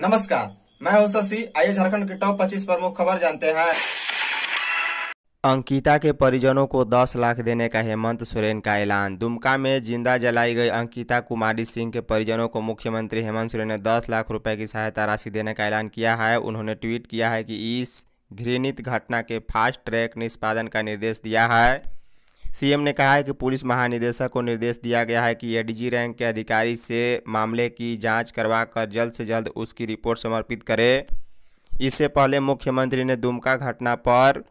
नमस्कार मैं हूं शशि आइए झारखंड के टॉप 25 प्रमुख खबर जानते हैं अंकिता के परिजनों को 10 लाख देने का हेमंत सोरेन का ऐलान दुमका में जिंदा जलाई गई अंकिता कुमारी सिंह के परिजनों को मुख्यमंत्री हेमंत सोरेन ने 10 लाख रुपए की सहायता राशि देने का ऐलान किया है उन्होंने ट्वीट किया है कि इस घृणित घटना के फास्ट ट्रैक निष्पादन का निर्देश दिया है सीएम ने कहा है कि पुलिस महानिदेशक को निर्देश दिया गया है कि एडीजी रैंक के अधिकारी से मामले की जांच करवा कर जल्द से जल्द उसकी रिपोर्ट समर्पित करे इससे पहले मुख्यमंत्री ने दुमका घटना पर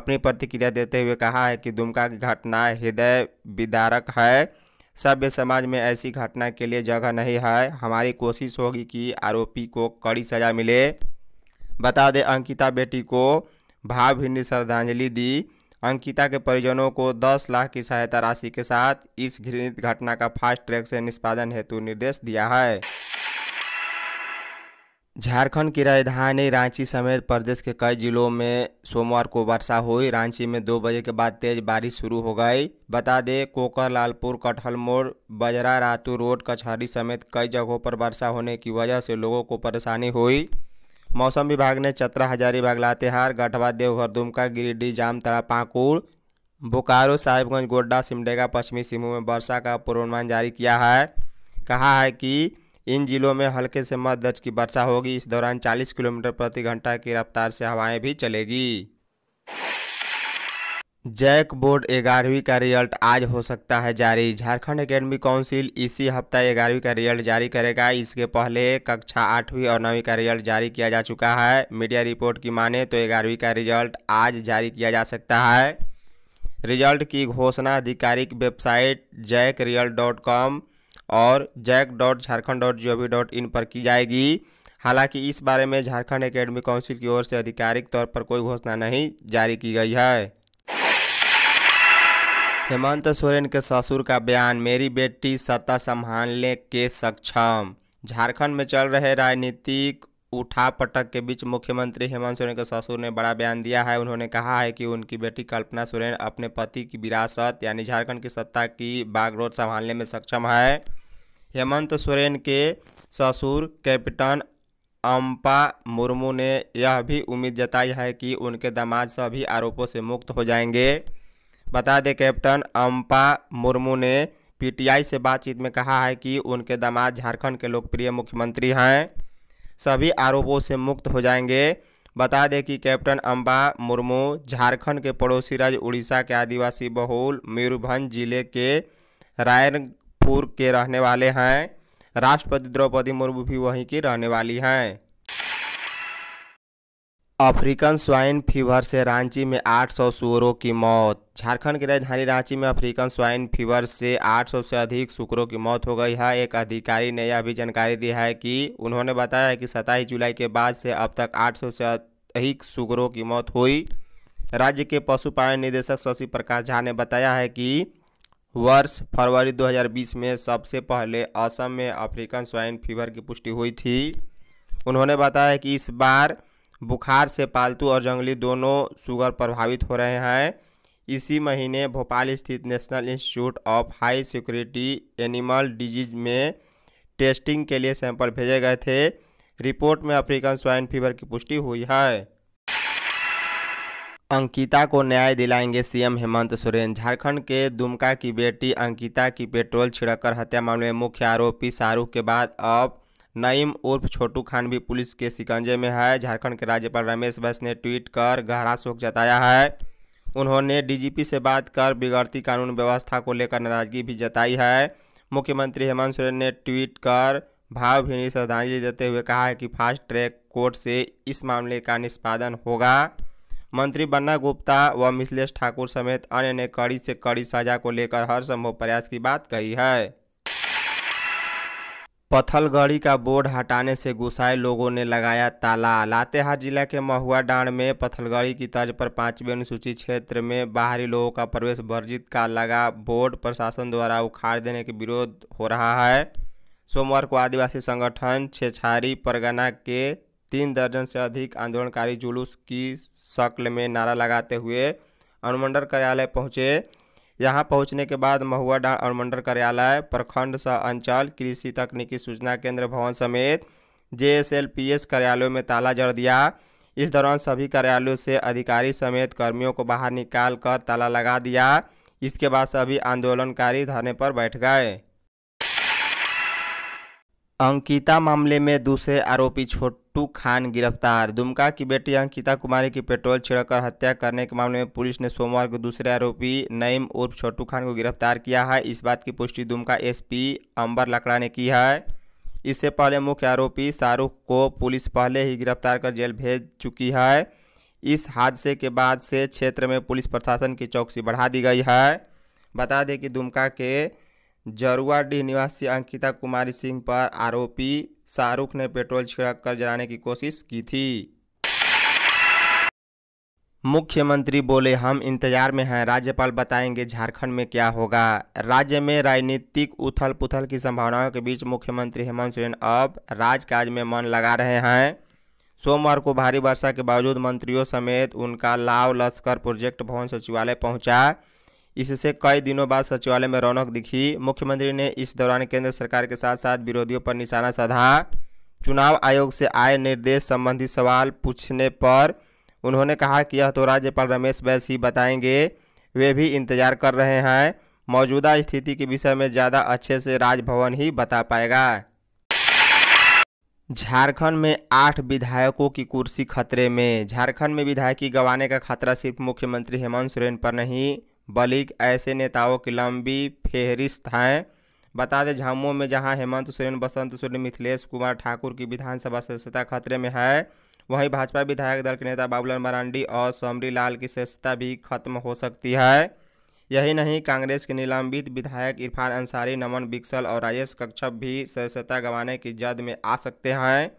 अपनी प्रतिक्रिया देते हुए कहा है कि दुमका की घटना हृदय विदारक है सभ्य समाज में ऐसी घटना के लिए जगह नहीं है हमारी कोशिश होगी कि आरोपी को कड़ी सज़ा मिले बता दें अंकिता बेटी को भावभीनी श्रद्धांजलि दी अंकिता के परिजनों को 10 लाख की सहायता राशि के साथ इस घृणित घटना का फास्ट ट्रैक से निष्पादन हेतु निर्देश दिया है झारखंड की राजधानी रांची समेत प्रदेश के कई जिलों में सोमवार को वर्षा हुई रांची में दो बजे के बाद तेज बारिश शुरू हो गई बता दें कोकर लालपुर कटहल मोड़ बजरा रातू रोड कचहरी समेत कई जगहों पर वर्षा होने की वजह से लोगों को परेशानी हुई मौसम विभाग ने चतरा हजारीबाग लातेहार गढ़वा देवघर दुमका गिरिडीह जामतड़ा पाकुड़ बोकारो साहिबगंज गोड्डा सिमडेगा पश्चिमी सिंहभूम में वर्षा का पूर्वानुमान जारी किया है कहा है कि इन जिलों में हल्के से मध्य दर्ज की वर्षा होगी इस दौरान 40 किलोमीटर प्रति घंटा की रफ्तार से हवाएं भी चलेगी जैक बोर्ड ग्यारहवीं का रिजल्ट आज हो सकता है जारी झारखंड एकेडमी काउंसिल इसी हफ्ता ग्यारहवीं का रिजल्ट जारी करेगा इसके पहले कक्षा आठवीं और नौवीं का रिजल्ट जारी किया जा चुका है मीडिया रिपोर्ट की माने तो ग्यारहवीं का रिजल्ट आज जारी किया जा सकता है रिजल्ट की घोषणा आधिकारिक वेबसाइट जैक डॉट कॉम और jac dot Jharkhand dot G O V dot in पर की जाएगी हालांकि इस बारे में झारखंड एकेडमी काउंसिल की ओर से आधिकारिक तौर पर कोई घोषणा नहीं जारी की गई है हेमंत सोरेन के ससुर का बयान मेरी बेटी सत्ता संभालने के सक्षम झारखंड में चल रहे राजनीतिक उठा पटक के बीच मुख्यमंत्री हेमंत सोरेन के ससुर ने बड़ा बयान दिया है उन्होंने कहा है कि उनकी बेटी कल्पना सोरेन अपने पति की विरासत यानी झारखंड की सत्ता की बागडोर संभालने में सक्षम है हेमंत सोरेन के ससुर कैप्टन अम्पा मुर्मू ने यह भी उम्मीद जताई है कि उनके दामाद सभी आरोपों से मुक्त हो जाएंगे बता दें कैप्टन अम्पा मुर्मू ने पीटीआई से बातचीत में कहा है कि उनके दामाद झारखंड के लोकप्रिय मुख्यमंत्री हैं सभी आरोपों से मुक्त हो जाएंगे बता दें कि कैप्टन अम्बा मुर्मू झारखंड के पड़ोसी राज्य उड़ीसा के आदिवासी बहुल मयूरभंज जिले के रायपुर के रहने वाले हैं राष्ट्रपति द्रौपदी मुर्मू भी वहीं की रहने वाली हैं अफ्रीकन स्वाइन फीवर से रांची में 800 सूअरों की मौत झारखंड की राजधानी रांची में अफ्रीकन स्वाइन फीवर से 800 से अधिक सुकरों की मौत हो गई है एक अधिकारी ने यह भी जानकारी दी है कि उन्होंने बताया है कि सत्ताईस जुलाई के बाद से अब तक 800 से अधिक सुकरों की मौत हुई राज्य के पशुपालन निदेशक शशि प्रकाश झा ने बताया है कि वर्ष फरवरी दो में सबसे पहले असम में अफ्रीकन स्वाइन फीवर की पुष्टि हुई थी उन्होंने बताया कि इस बार बुखार से पालतू और जंगली दोनों शुगर प्रभावित हो रहे हैं इसी महीने भोपाल स्थित national institute of high security animal disease में टेस्टिंग के लिए सैंपल भेजे गए थे रिपोर्ट में अफ्रीकन स्वाइन फीवर की पुष्टि हुई है अंकिता को न्याय दिलाएंगे सीएम हेमंत सोरेन झारखंड के दुमका की बेटी अंकिता की पेट्रोल छिड़ककर हत्या मामले में मुख्य आरोपी शाहरुख के बाद अब नईम उर्फ छोटू खान भी पुलिस के शिकंजे में है झारखंड के राज्यपाल रमेश बैस ने ट्वीट कर गहरा शोक जताया है उन्होंने डीजीपी से बात कर बिगड़ती कानून व्यवस्था को लेकर नाराजगी भी जताई है मुख्यमंत्री हेमंत सोरेन ने ट्वीट कर भावभीनी श्रद्धांजलि देते हुए कहा है कि फास्ट ट्रैक कोर्ट से इस मामले का निष्पादन होगा मंत्री बन्ना गुप्ता व मिथिलेश ठाकुर समेत अन्य ने कड़ी से कड़ी सजा को लेकर हर संभव प्रयास की बात कही है पथलगढ़ी का बोर्ड हटाने से गुस्साए लोगों ने लगाया ताला लातेहार जिला के महुआ डांड में पथलगढ़ी की तर्ज पर पाँचवें अनुसूचित क्षेत्र में बाहरी लोगों का प्रवेश वर्जित का लगा बोर्ड प्रशासन द्वारा उखाड़ देने के विरोध हो रहा है सोमवार को आदिवासी संगठन छेछारी परगना के तीन दर्जन से अधिक आंदोलनकारी जुलूस की शक्ल में नारा लगाते हुए अनुमंडल कार्यालय पहुँचे यहाँ पहुँचने के बाद महुआ डाक अनुमंडल कार्यालय प्रखंड सह अंचल कृषि तकनीकी सूचना केंद्र भवन समेत J S L P S कार्यालयों में ताला जड़ दिया इस दौरान सभी कार्यालयों से अधिकारी समेत कर्मियों को बाहर निकाल कर ताला लगा दिया इसके बाद सभी आंदोलनकारी धरने पर बैठ गए अंकिता मामले में दूसरे आरोपी छोटू खान गिरफ्तार दुमका की बेटी अंकिता कुमारी की पेट्रोल छिड़ककर हत्या करने के मामले में पुलिस ने सोमवार को दूसरे आरोपी नईम उर्फ छोटू खान को गिरफ्तार किया है इस बात की पुष्टि दुमका एसपी अंबर लकड़ा ने की है इससे पहले मुख्य आरोपी शाहरुख को पुलिस पहले ही गिरफ्तार कर जेल भेज चुकी है इस हादसे के बाद से क्षेत्र में पुलिस प्रशासन की चौकसी बढ़ा दी गई है बता दें कि दुमका के जरुआडीह निवासी अंकिता कुमारी सिंह पर आरोपी शाहरुख ने पेट्रोल छिड़ककर जलाने की कोशिश की थी मुख्यमंत्री बोले हम इंतजार में हैं राज्यपाल बताएंगे झारखंड में क्या होगा राज्य में राजनीतिक उथल पुथल की संभावनाओं के बीच मुख्यमंत्री हेमंत सोरेन अब राजकाज में मन लगा रहे हैं सोमवार को भारी वर्षा के बावजूद मंत्रियों समेत उनका लाव लश्कर प्रोजेक्ट भवन सचिवालय पहुंचा इससे कई दिनों बाद सचिवालय में रौनक दिखी मुख्यमंत्री ने इस दौरान केंद्र सरकार के साथ साथ विरोधियों पर निशाना साधा चुनाव आयोग से आए निर्देश संबंधी सवाल पूछने पर उन्होंने कहा कि यह तो राज्यपाल रमेश बैस ही बताएंगे वे भी इंतजार कर रहे हैं मौजूदा स्थिति के विषय में ज़्यादा अच्छे से राजभवन ही बता पाएगा झारखंड में आठ विधायकों की कुर्सी खतरे में झारखंड में विधायकी गंवाने का खतरा सिर्फ मुख्यमंत्री हेमंत सोरेन पर नहीं बलिक ऐसे नेताओं की लंबी फेहरिस्त हैं बता दें झामुमो में जहां हेमंत सोरेन बसंत सोरेन मिथिलेश कुमार ठाकुर की विधानसभा सदस्यता खतरे में है वहीं भाजपा विधायक दल के नेता बाबूलाल मरांडी और समरी लाल की सदस्यता भी खत्म हो सकती है यही नहीं कांग्रेस के निलंबित विधायक इरफान अंसारी नमन बिक्सल और राजेश कक्षप भी सदस्यता गंवाने की जद में आ सकते हैं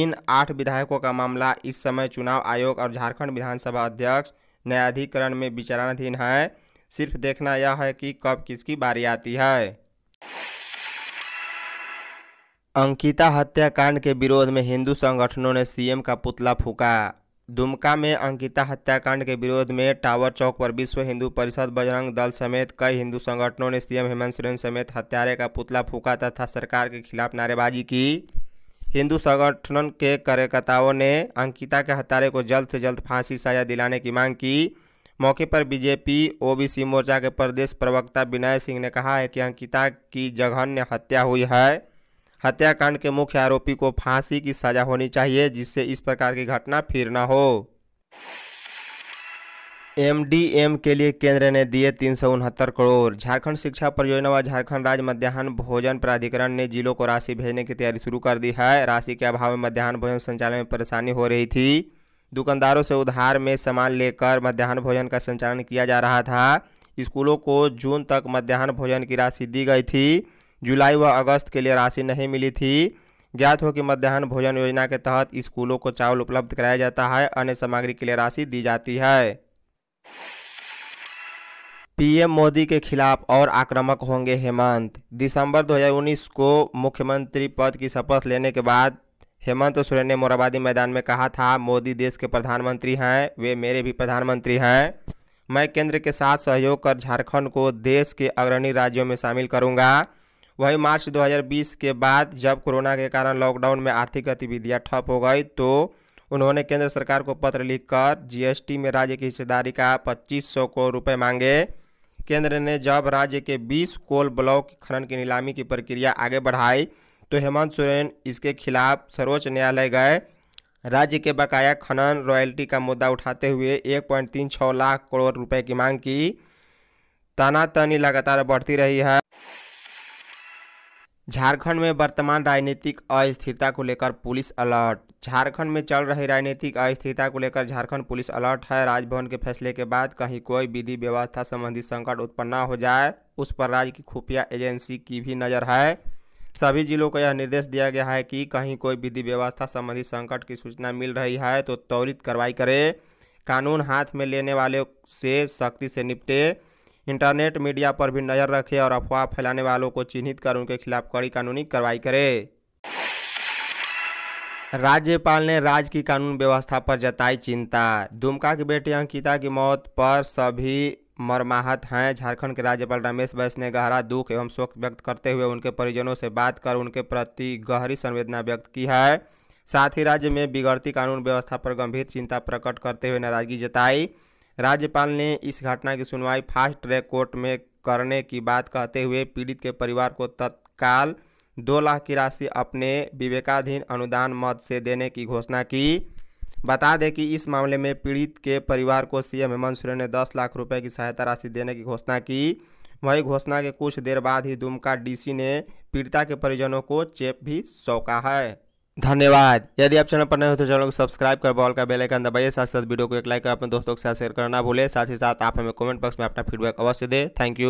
इन आठ विधायकों का मामला इस समय चुनाव आयोग और झारखंड विधानसभा अध्यक्ष न्यायाधिकरण में विचाराधीन है सिर्फ देखना यह है कि कब किसकी बारी आती है अंकिता हत्याकांड के विरोध में हिंदू संगठनों ने सीएम का पुतला फूका दुमका में अंकिता हत्याकांड के विरोध में टावर चौक पर विश्व हिंदू परिषद बजरंग दल समेत कई हिंदू संगठनों ने सीएम हेमंत सोरेन समेत हत्यारे का पुतला फूका तथा सरकार के खिलाफ नारेबाजी की हिंदू संगठन के कार्यकर्ताओं ने अंकिता के हत्यारे को जल्द से जल्द फांसी सजा दिलाने की मांग की मौके पर बीजेपी ओबीसी मोर्चा के प्रदेश प्रवक्ता विनय सिंह ने कहा है कि अंकिता की जघन्य हत्या हुई है हत्याकांड के मुख्य आरोपी को फांसी की सजा होनी चाहिए जिससे इस प्रकार की घटना फिर न हो एमडीएम के लिए केंद्र ने दिए तीन सौ उनहत्तर करोड़ झारखंड शिक्षा परियोजना व झारखंड राज्य मध्याह्न भोजन प्राधिकरण ने जिलों को राशि भेजने की तैयारी शुरू कर दी है राशि के अभाव में मध्याह्न भोजन संचालन में परेशानी हो रही थी दुकानदारों से उधार में सामान लेकर मध्याह्न भोजन का संचालन किया जा रहा था स्कूलों को जून तक मध्याह्न भोजन की राशि दी गई थी जुलाई व अगस्त के लिए राशि नहीं मिली थी ज्ञात हो कि मध्याह्न भोजन योजना के तहत स्कूलों को चावल उपलब्ध कराया जाता है अन्य सामग्री के लिए राशि दी जाती है पीएम मोदी के खिलाफ और आक्रामक होंगे हेमंत दिसंबर 2019 को मुख्यमंत्री पद की शपथ लेने के बाद हेमंत सोरेन ने मोराबादी मैदान में कहा था मोदी देश के प्रधानमंत्री हैं वे मेरे भी प्रधानमंत्री हैं मैं केंद्र के साथ सहयोग कर झारखंड को देश के अग्रणी राज्यों में शामिल करूंगा वहीं मार्च 2020 के बाद जब कोरोना के कारण लॉकडाउन में आर्थिक गतिविधियां ठप हो गई तो उन्होंने केंद्र सरकार को पत्र लिखकर जीएसटी में राज्य की हिस्सेदारी का पच्चीस सौ करोड़ रुपये मांगे केंद्र ने जब राज्य के 20 कोल ब्लॉक खनन की नीलामी की प्रक्रिया आगे बढ़ाई तो हेमंत सोरेन इसके खिलाफ सर्वोच्च न्यायालय गए राज्य के बकाया खनन रॉयल्टी का मुद्दा उठाते हुए छः लाख करोड़ रुपए की मांग की तनातनी लगातार बढ़ती रही है झारखंड में वर्तमान राजनीतिक अस्थिरता को लेकर पुलिस अलर्ट झारखंड में चल रही राजनीतिक अस्थिरता को लेकर झारखंड पुलिस अलर्ट है राजभवन के फैसले के बाद कहीं कोई विधि व्यवस्था संबंधी संकट उत्पन्न न हो जाए उस पर राज्य की खुफिया एजेंसी की भी नज़र है सभी जिलों को यह निर्देश दिया गया है कि कहीं कोई विधि व्यवस्था संबंधी संकट की सूचना मिल रही है तो त्वरित कार्रवाई करें कानून हाथ में लेने वाले से सख्ती से निपटे इंटरनेट मीडिया पर भी नज़र रखें और अफवाह फैलाने वालों को चिन्हित कर उनके खिलाफ कड़ी कानूनी कार्रवाई करें राज्यपाल ने राज्य की कानून व्यवस्था पर जताई चिंता दुमका की बेटी अंकिता की मौत पर सभी मरमाहत हैं झारखंड के राज्यपाल रमेश बैस ने गहरा दुख एवं शोक व्यक्त करते हुए उनके परिजनों से बात कर उनके प्रति गहरी संवेदना व्यक्त की है साथ ही राज्य में बिगड़ती कानून व्यवस्था पर गंभीर चिंता प्रकट करते हुए नाराजगी जताई राज्यपाल ने इस घटना की सुनवाई फास्ट ट्रैक कोर्ट में करने की बात कहते हुए पीड़ित के परिवार को तत्काल दो लाख की राशि अपने विवेकाधीन अनुदान मद से देने की घोषणा की बता दें कि इस मामले में पीड़ित के परिवार को सीएम हेमंत सोरेन ने दस लाख रुपए की सहायता राशि देने की घोषणा की वही घोषणा के कुछ देर बाद ही दुमका डीसी ने पीड़िता के परिजनों को चेप भी सौंका है धन्यवाद यदि आप चैनल पर नए हो तो चैनल को सब्सक्राइब कर बॉल का बेल आइकन दबाइए साथ साथ वीडियो को एक लाइक कर अपने दोस्तों के साथ शेयर करना भूले साथ ही साथ आप हमें कमेंट बॉक्स में अपना फीडबैक अवश्य दें थैंक यू